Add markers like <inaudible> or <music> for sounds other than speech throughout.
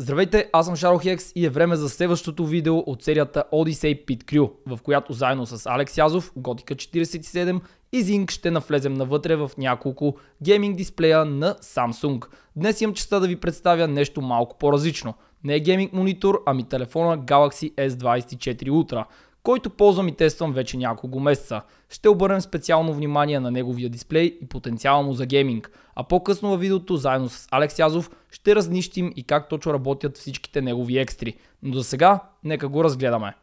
Здравейте, аз съм Шаро Хекс и е време за следващото видео от серията Odyssey Pit Crew, в която заедно с Алекс Язов, Готика 47 и Zing ще навлезем навътре в няколко гейминг дисплея на Samsung. Днес имам честа да ви представя нещо малко по-различно. Не е гейминг монитор, ами телефона Galaxy S24 Ultra – който ползвам и тествам вече няколко месеца. Ще обърнем специално внимание на неговия дисплей и потенциала му за гейминг. А по-късно във видеото, заедно с Алекс Язов, ще разнищим и как точно работят всичките негови екстри. Но за сега, нека го разгледаме.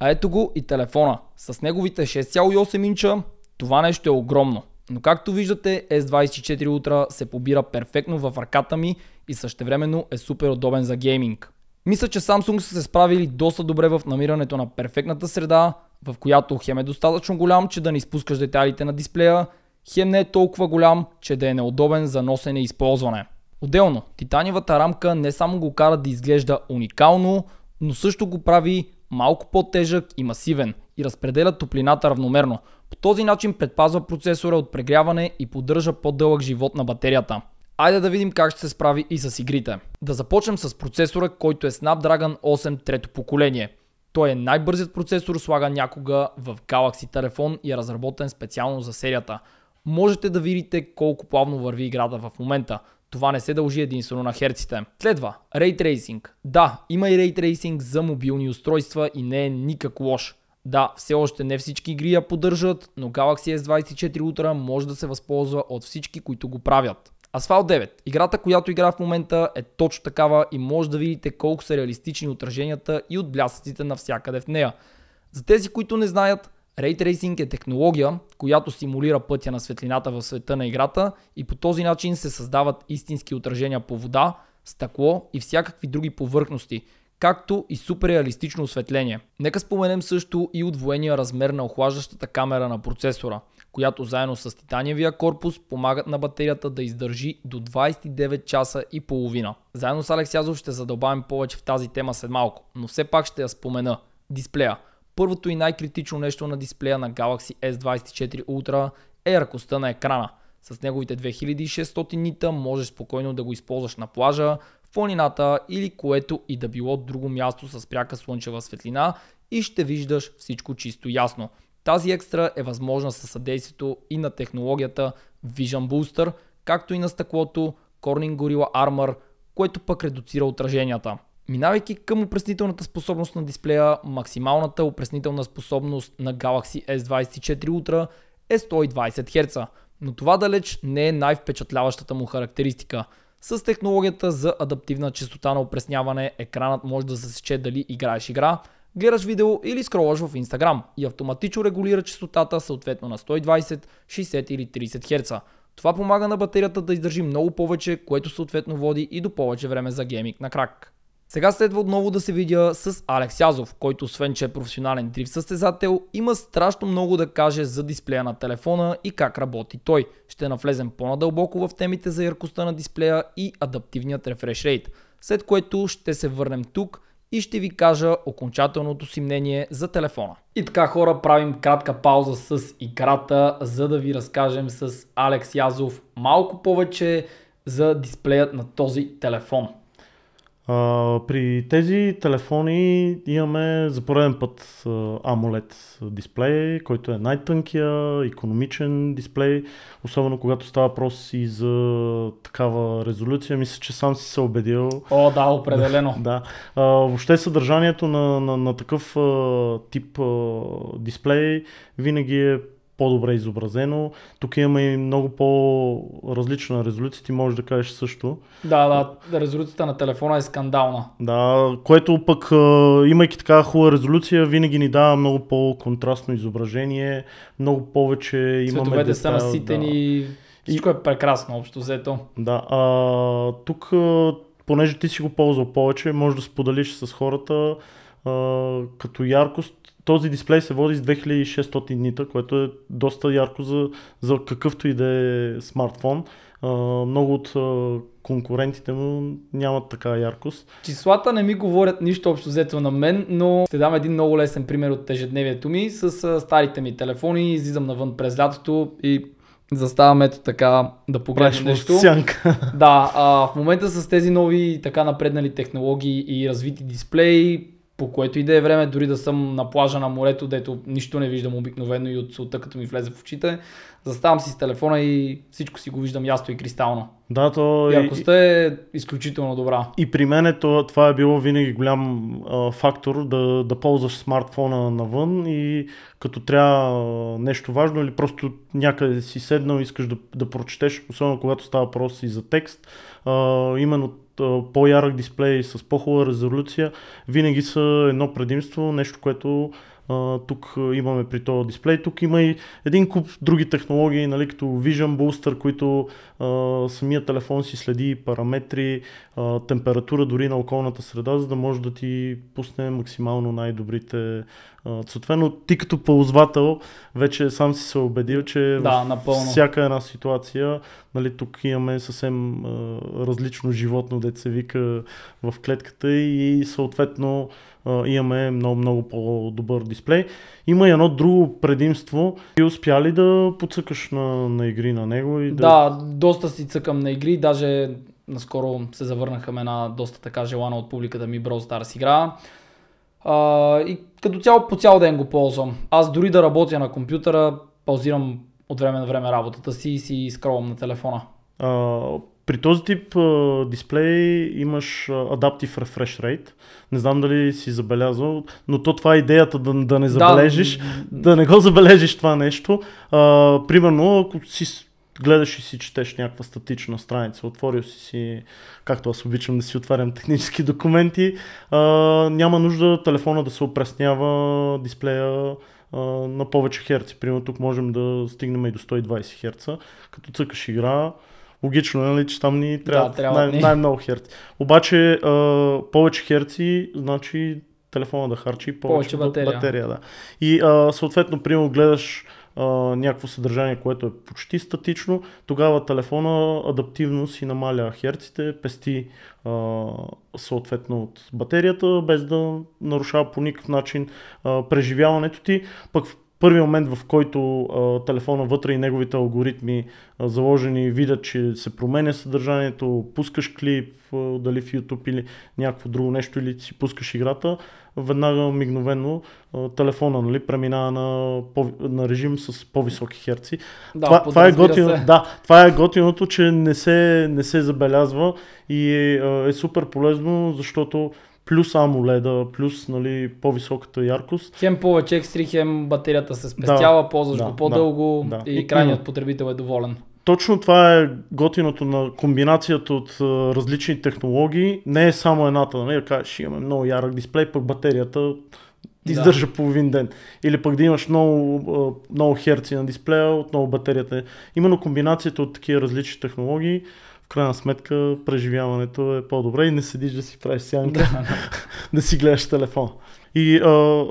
А ето го и телефона. С неговите 6,8 инча това нещо е огромно. Но както виждате, S24 Ultra се побира перфектно в ръката ми и същевременно е супер удобен за гейминг. Мисля, че Samsung са се справили доста добре в намирането на перфектната среда, в която хем е достатъчно голям, че да не изпускаш детайлите на дисплея, хем не е толкова голям, че да е неудобен за носене и използване. Отделно, титаниевата рамка не само го кара да изглежда уникално, но също го прави малко по-тежък и масивен и разпределя топлината равномерно. По този начин предпазва процесора от прегряване и поддържа по-дълъг живот на батерията. Айде да видим как ще се справи и с игрите. Да започнем с процесора, който е Snapdragon 8 трето поколение. Той е най-бързият процесор, слага някога в Galaxy телефон и е разработен специално за серията. Можете да видите колко плавно върви играта в момента. Това не се дължи единствено на херците. Следва Ray Tracing. Да, има и Ray Tracing за мобилни устройства и не е никак лош. Да, все още не всички игри я поддържат, но Galaxy S24 Ultra може да се възползва от всички, които го правят. Асфалт 9. Играта, която игра в момента е точно такава и може да видите колко са реалистични отраженията и от блясъците навсякъде в нея. За тези, които не знаят, Ray Tracing е технология, която симулира пътя на светлината в света на играта и по този начин се създават истински отражения по вода, стъкло и всякакви други повърхности, както и супер реалистично осветление. Нека споменем също и отвоения размер на охлаждащата камера на процесора – която заедно с титаниевия корпус помагат на батерията да издържи до 29 часа и половина. Заедно с Алекс Язов ще задълбавим повече в тази тема след малко, но все пак ще я спомена. Дисплея. Първото и най-критично нещо на дисплея на Galaxy S24 Ultra е ръкостта на екрана. С неговите 2600 нита можеш спокойно да го използваш на плажа, в планината или което и да било друго място с пряка слънчева светлина и ще виждаш всичко чисто ясно. Тази екстра е възможна със съдействието и на технологията Vision Booster, както и на стъклото Corning Gorilla Armor, което пък редуцира отраженията. Минавайки към опреснителната способност на дисплея, максималната опреснителна способност на Galaxy S24 Ultra е 120 Hz, но това далеч не е най-впечатляващата му характеристика. С технологията за адаптивна частота на опресняване екранът може да засече дали играеш игра, гледаш видео или скролаш в Instagram и автоматично регулира частотата съответно на 120, 60 или 30 Hz. Това помага на батерията да издържи много повече, което съответно води и до повече време за гейминг на крак. Сега следва отново да се видя с Алекс Язов, който освен че е професионален дрифт състезател, има страшно много да каже за дисплея на телефона и как работи той. Ще навлезем по-надълбоко в темите за яркостта на дисплея и адаптивният рефреш рейт, след което ще се върнем тук и ще ви кажа окончателното си мнение за телефона. И така хора, правим кратка пауза с играта, за да ви разкажем с Алекс Язов малко повече за дисплеят на този телефон. А, при тези телефони имаме за пореден път AMOLED дисплей, който е най-тънкия, економичен дисплей, особено когато става въпрос и за такава резолюция. Мисля, че сам си се убедил. О, да, определено. <laughs> да. А, въобще съдържанието на, на, на такъв а, тип а, дисплей винаги е по-добре изобразено. Тук имаме и много по-различна резолюция, ти можеш да кажеш също. Да, да, резолюцията на телефона е скандална. Да, което пък, имайки така хубава резолюция, винаги ни дава много по-контрастно изображение, много повече имаме... Цветовете детайл, са наситени, да. всичко е прекрасно общо взето. Да, а, тук, понеже ти си го ползвал повече, може да споделиш с хората а, като яркост този дисплей се води с 2600 нита, което е доста ярко за, за какъвто и да е смартфон. А, много от а, конкурентите му нямат такава яркост. Числата не ми говорят нищо общо взето на мен, но ще дам един много лесен пример от ежедневието ми с а, старите ми телефони. Излизам навън през лятото и заставам ето така да погледнем нещо. Сянка. Да, а, в момента с тези нови така напреднали технологии и развити дисплей по което и да е време, дори да съм на плажа на морето, дето нищо не виждам обикновено и от солта като ми влезе в очите, заставам си с телефона и всичко си го виждам ясно и кристално. Да, то... Яркостта и... е изключително добра. И при мен това е било винаги голям а, фактор да, да ползваш смартфона навън и като трябва нещо важно или просто някъде си седнал и искаш да, да прочетеш, особено когато става въпрос и за текст, а, именно по-ярък дисплей, с по-хубава резолюция, винаги са едно предимство, нещо, което тук имаме при този дисплей. Тук има и един куп други технологии, нали, като Vision Booster, които а, самия телефон си следи параметри, а, температура дори на околната среда, за да може да ти пусне максимално най-добрите цветове, но ти като ползвател вече сам си се убедил, че да, напълно. всяка една ситуация, нали, тук имаме съвсем а, различно животно, деца вика в клетката и съответно имаме много, много по-добър дисплей. Има и едно друго предимство. Ти успя ли да подсъкаш на, на игри на него? И да... да, доста си цъкам на игри, даже наскоро се завърнаха една доста така желана от публиката ми Brawl Stars игра. А, и като цяло по цял ден го ползвам. Аз дори да работя на компютъра, паузирам от време на време работата си и си скролвам на телефона. А, при този тип а, дисплей имаш адаптив refresh rate. Не знам дали си забелязал, но то това е идеята да, да не забележиш, да. да не го забележиш това нещо. А, примерно, ако си гледаш и си четеш някаква статична страница, отворил си си, както аз обичам да си отварям технически документи, а, няма нужда телефона да се опреснява дисплея а, на повече херци. Примерно тук можем да стигнем и до 120 херца. Като цъкаш игра, Логично, е, нали, че там ни трябва, да, трябва най- най-много херци. Обаче а, повече херци, значи телефона да харчи повече, повече батерия. батерия да. И а, съответно, примерно гледаш а, някакво съдържание, което е почти статично, тогава телефона адаптивно си намаля херците, пести а, съответно от батерията, без да нарушава по никакъв начин а, преживяването ти. Пък първи момент, в който а, телефона вътре и неговите алгоритми а, заложени видят, че се променя съдържанието, пускаш клип, а, дали в YouTube или някакво друго нещо, или си пускаш играта, веднага мигновено а, телефона нали, преминава на, по, на режим с по-високи херци. Да, това, това, е готино, да, това е готиното, че не се, не се забелязва и е, е супер полезно, защото плюс AMOLED, плюс нали, по-високата яркост. Хем повече екстри, хем батерията се спестява, да, ползваш да, го по-дълго да, да. и крайният потребител е доволен. Точно това е готиното на комбинацията от различни технологии. Не е само едната, нали, да кажеш имаме много ярък дисплей, пък батерията да. издържа половин ден. Или пък да имаш много, много херци на дисплея, отново батерията. Е. Именно комбинацията от такива различни технологии в крайна сметка преживяването е по-добре и не седиш да си правиш сянка, да, <laughs> да си гледаш телефона. И а,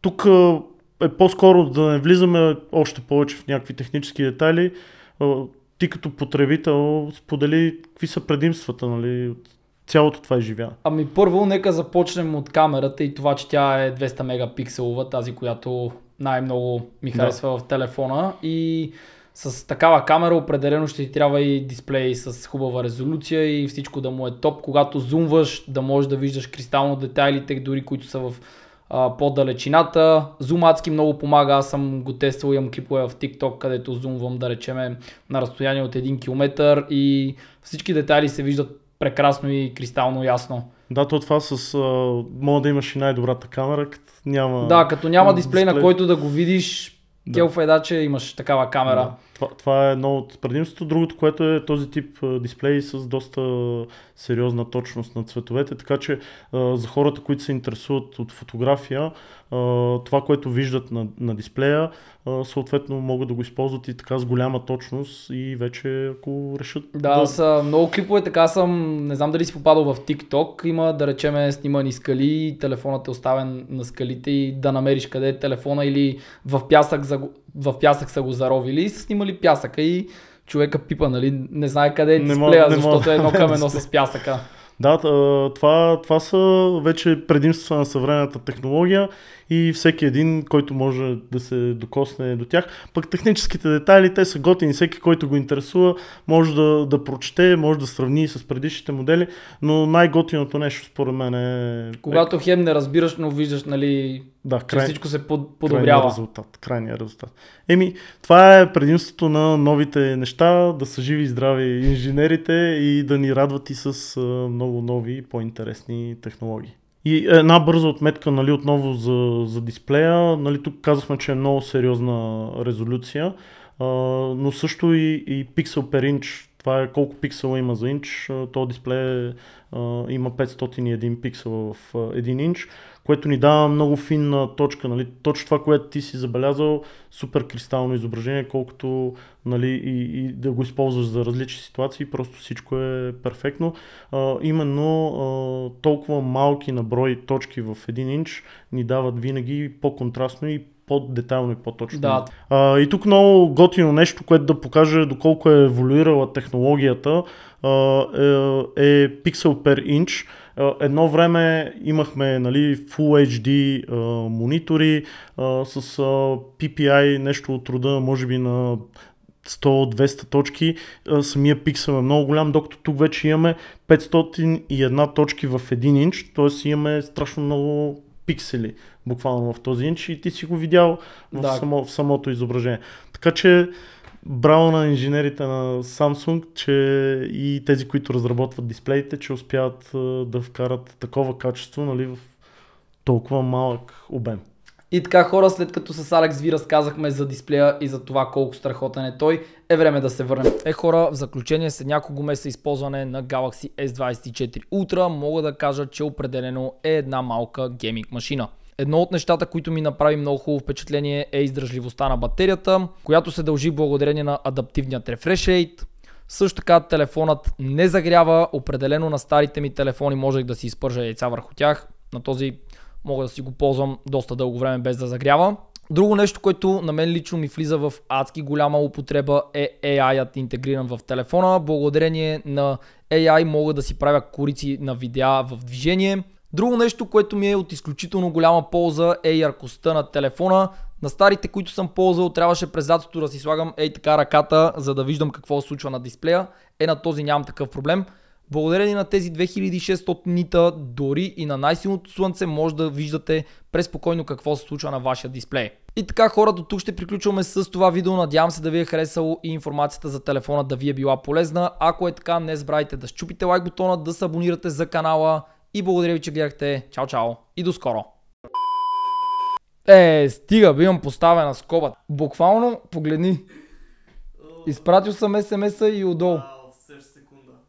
тук а, е по-скоро да не влизаме още повече в някакви технически детайли. А, ти като потребител сподели какви са предимствата нали, от цялото това изживяване. Ами първо, нека започнем от камерата и това, че тя е 200 мегапикселова, тази, която най-много ми харесва да. в телефона. И с такава камера определено ще ти трябва и дисплей с хубава резолюция и всичко да му е топ. Когато зумваш, да можеш да виждаш кристално детайлите, дори които са в по-далечината. Зум адски много помага. Аз съм го тествал, имам клипове в TikTok, където зумвам, да речеме, на разстояние от 1 км и всички детайли се виждат прекрасно и кристално ясно. Да, то това с... А, мога да имаш и най-добрата камера, като няма... Да, като няма дисплей, дисплей, на който да го видиш да. Келф е да, че имаш такава камера. Да. Това, това е едно от предимството. Другото, което е този тип дисплей с доста сериозна точност на цветовете, така че за хората, които се интересуват от фотография, това, което виждат на, на дисплея, съответно могат да го използват и така с голяма точност и вече ако решат... Да, да... са много клипове, така съм, не знам дали си попадал в TikTok, има да речеме снимани скали, телефонът е оставен на скалите и да намериш къде е телефона или в пясък са го, в пясък са го заровили и са снимали пясъка и човека пипа, нали, не знае къде е дисплея, защото е едно камено <laughs> с пясъка. Да, това, това са вече предимства на съвременната технология и всеки един, който може да се докосне до тях. Пък техническите детайли, те са готини, всеки, който го интересува, може да, да прочете, може да сравни с предишните модели, но най-готиното нещо според мен е... Когато хем не разбираш, но виждаш нали, да, край... всичко се подобрява. Крайния резултат, крайния резултат. Еми, това е предимството на новите неща, да са живи и здрави инженерите и да ни радват и с много нови, по-интересни технологии. И е, една бърза отметка нали, отново за, за дисплея. Нали, тук казахме, че е много сериозна резолюция, а, но също и, и Pixel per inch това е колко пиксела има за инч. То дисплей има 501 пиксела в 1 инч, което ни дава много финна точка. Нали? Точно това, което ти си забелязал, супер кристално изображение, колкото нали, и, и да го използваш за различни ситуации, просто всичко е перфектно. А, именно а, толкова малки наброй точки в един инч ни дават винаги по-контрастно и по-детайлно и по-точно. Да. А, и тук много готино нещо, което да покаже доколко е еволюирала технологията а, е, е пиксел per inch. Едно време имахме нали, Full HD а, монитори а, с а, PPI, нещо от рода, може би на 100-200 точки, самия пиксел е много голям, докато тук вече имаме 501 точки в 1 инч, т.е. имаме страшно много пиксели буквално в този инч и ти си го видял в, да. само, в самото изображение. Така че браво на инженерите на Samsung, че и тези, които разработват дисплеите, че успяват да вкарат такова качество нали, в толкова малък обем. И така хора, след като с Алекс ви разказахме за дисплея и за това колко страхотен е той, е време да се върнем. Е хора, в заключение след няколко месеца използване на Galaxy S24 Ultra мога да кажа, че определено е една малка гейминг машина. Едно от нещата, които ми направи много хубаво впечатление е издръжливостта на батерията, която се дължи благодарение на адаптивният рефреш рейт. Също така телефонът не загрява, определено на старите ми телефони можех да си изпържа яйца върху тях. На този мога да си го ползвам доста дълго време без да загрява. Друго нещо, което на мен лично ми влиза в адски голяма употреба е AI-ът интегриран в телефона. Благодарение на AI мога да си правя корици на видеа в движение. Друго нещо, което ми е от изключително голяма полза е яркостта на телефона. На старите, които съм ползвал, трябваше през лятото да си слагам ей така ръката, за да виждам какво се случва на дисплея. Е, на този нямам такъв проблем. Благодарение на тези 2600 нита, дори и на най-силното слънце може да виждате преспокойно какво се случва на вашия дисплей. И така хора, до тук ще приключваме с това видео. Надявам се да ви е харесало и информацията за телефона да ви е била полезна. Ако е така, не забравяйте да щупите лайк бутона, да се абонирате за канала и благодаря ви, че гледахте. Чао, чао и до скоро! Е, стига, би имам поставена скоба. Буквално, погледни. Изпратил съм смс-а и отдолу.